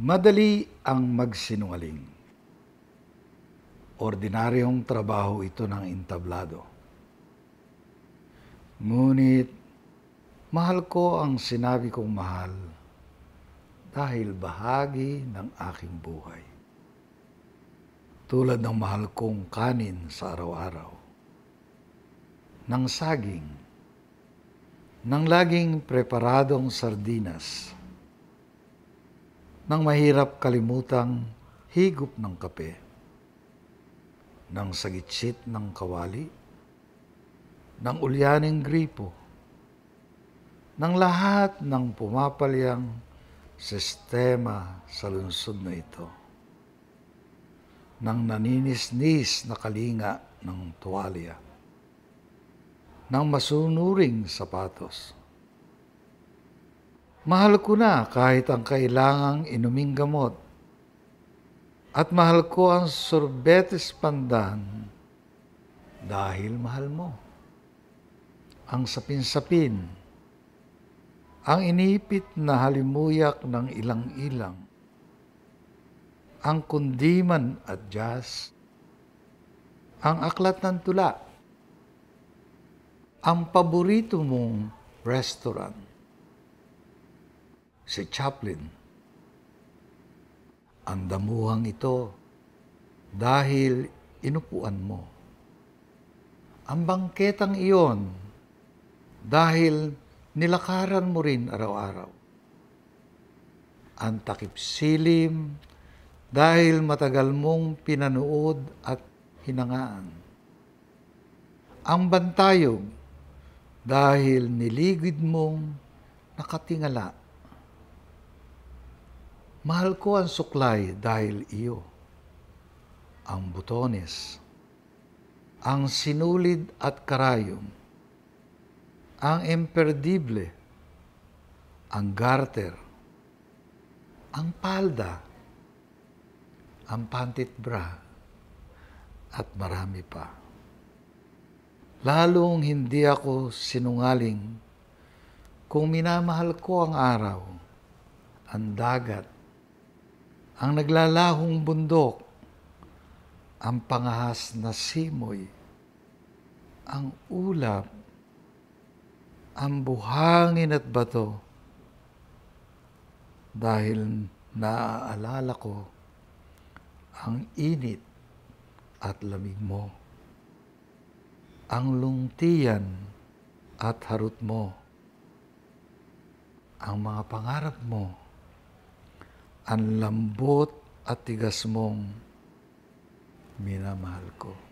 Madali ang magsinungaling. Ordinaryong trabaho ito ng intablado. Ngunit, mahal ko ang sinabi kong mahal dahil bahagi ng aking buhay. Tulad ng mahal kong kanin sa araw-araw, ng saging, ng laging preparadong sardinas, nang mahirap kalimutang higop ng kape, nang sagitsit ng kawali, ng ulyaning gripo, nang lahat ng pumapalyang sistema sa lungsod na ito, ng naninis-nis na kalinga ng tuwalya, nang masunuring sapatos, Mahal ko na kahit ang kailangang inuming gamot. At mahal ko ang sorbetes pandan dahil mahal mo. Ang sapin-sapin, ang iniipit na halimuyak ng ilang-ilang, ang kundiman at jazz, ang aklat ng tula, ang paborito mong restaurant si Chaplin. Ang damuhang ito dahil inupuan mo. Ang bangketang iyon dahil nilakaran mo rin araw-araw. Ang takip silim dahil matagal mong pinanood at hinangaan. Ang bantayog dahil niligid mong nakatingala Mahal ko ang suklay dahil iyo. Ang butones, ang sinulid at karayom, ang imperdible, ang garter, ang palda, ang pantit bra, at marami pa. Lalong hindi ako sinungaling kung minamahal ko ang araw, ang dagat, ang naglalahong bundok, ang pangahas na simoy, ang ulap, ang buhangin at bato, dahil naaalala ko ang init at lamig mo, ang lungtiyan at harot mo, ang mga pangarap mo ang lambot at tigas mong minamahal ko.